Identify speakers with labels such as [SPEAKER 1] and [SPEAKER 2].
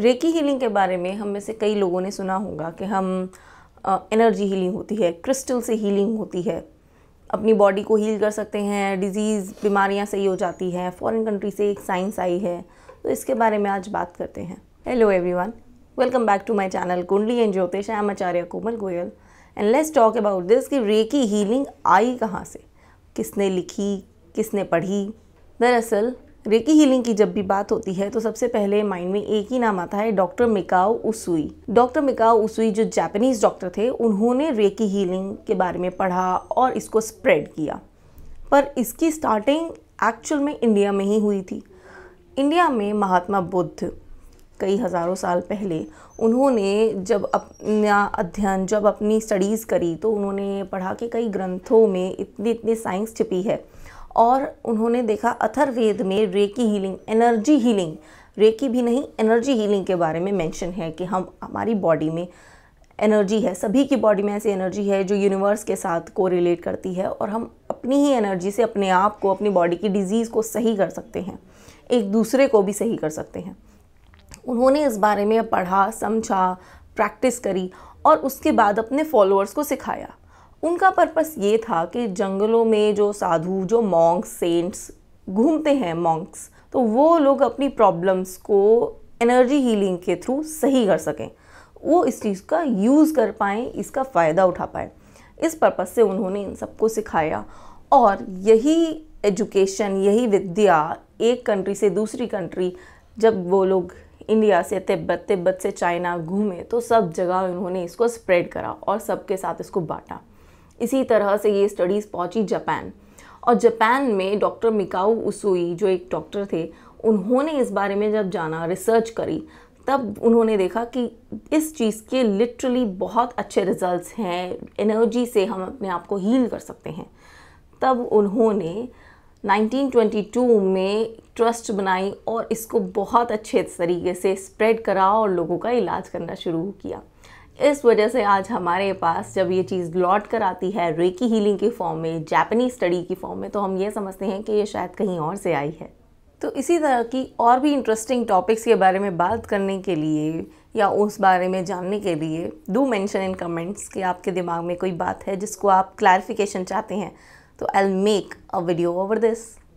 [SPEAKER 1] recce healing के बारे में हम में से कई लोगों ने सुना होगा कि हम एनर्जी हीलिंग होती है क्रिस्टल से हीलिंग होती है अपनी बॉडी को हील कर सकते हैं डिजीज़ बीमारियां सही हो जाती हैं फॉरेन कंट्री से एक साइंस आई है तो इसके बारे में आज बात करते हैं hello everyone welcome back to my channel कुंडली एंड ज्योतिष एम आचार्य Komal Goyal and let's talk about this कि रेकी हीलिंग आई कहाँ से किसने लिखी किसने पढ़ी दरअसल रेकी हीलिंग की जब भी बात होती है तो सबसे पहले माइंड में एक ही नाम आता है doctor Mikao Usui doctor Mikao Usui जो जापानीज डॉक्टर थे उन्होंने रेकी हीलिंग के बारे में पढ़ा और इसको स्प्रेड किया पर इसकी स्टार्टिंग एक्चुअल में इंडिया में ही हुई थी इंडिया में महात्मा बुद्ध कई हज़ारों साल पहले उन्होंने जब अपना अध्ययन जब अपनी स्टडीज़ करी तो उन्होंने पढ़ा कि कई ग्रंथों में इतनी इतनी साइंस छिपी है और उन्होंने देखा अथर्वेद में reiki healing energy healing reiki भी नहीं एनर्जी हीलिंग के बारे में मेंशन है कि हम हमारी बॉडी में एनर्जी है सभी की बॉडी में ऐसी एनर्जी है जो यूनिवर्स के साथ को रिलेट करती है और हम अपनी ही एनर्जी से अपने आप को अपनी बॉडी की डिजीज़ को सही कर सकते हैं एक दूसरे को भी सही कर सकते हैं उन्होंने इस बारे में पढ़ा समझा प्रैक्टिस करी और उसके बाद अपने फॉलोअर्स को सिखाया उनका पर्पस ये था कि जंगलों में जो साधु जो मॉन्क्स सेंट्स घूमते हैं मॉन्क्स तो वो लोग अपनी प्रॉब्लम्स को एनर्जी हीलिंग के थ्रू सही कर सकें वो इस चीज़ का यूज़ कर पाएँ इसका फ़ायदा उठा पाए इस पर्पस से उन्होंने इन सबको सिखाया और यही एजुकेशन यही विद्या एक कंट्री से दूसरी कंट्री जब वो लोग इंडिया से तिब्बत तिब्बत से चाइना घूमे तो सब जगह उन्होंने इसको स्प्रेड करा और सबके साथ इसको बांटा इसी तरह से ये स्टडीज़ पहुंची जापान और जापान में डॉक्टर मिकाऊ उसुई जो एक डॉक्टर थे उन्होंने इस बारे में जब जाना रिसर्च करी तब उन्होंने देखा कि इस चीज़ के लिटरली बहुत अच्छे रिजल्ट्स हैं एनर्जी से हम अपने आप को हील कर सकते हैं तब उन्होंने 1922 में ट्रस्ट बनाई और इसको बहुत अच्छे तरीके से स्प्रेड करा और लोगों का इलाज करना शुरू किया इस वजह से आज हमारे पास जब ये चीज़ लौट कर आती है रेकी हीलिंग की फॉर्म में जापानी स्टडी की फॉर्म में तो हम ये समझते हैं कि ये शायद कहीं और से आई है तो इसी तरह की और भी इंटरेस्टिंग टॉपिक्स के बारे में बात करने के लिए या उस बारे में जानने के लिए डू मेंशन इन कमेंट्स कि आपके दिमाग में कोई बात है जिसको आप क्लैरिफिकेशन चाहते हैं तो I make a video over this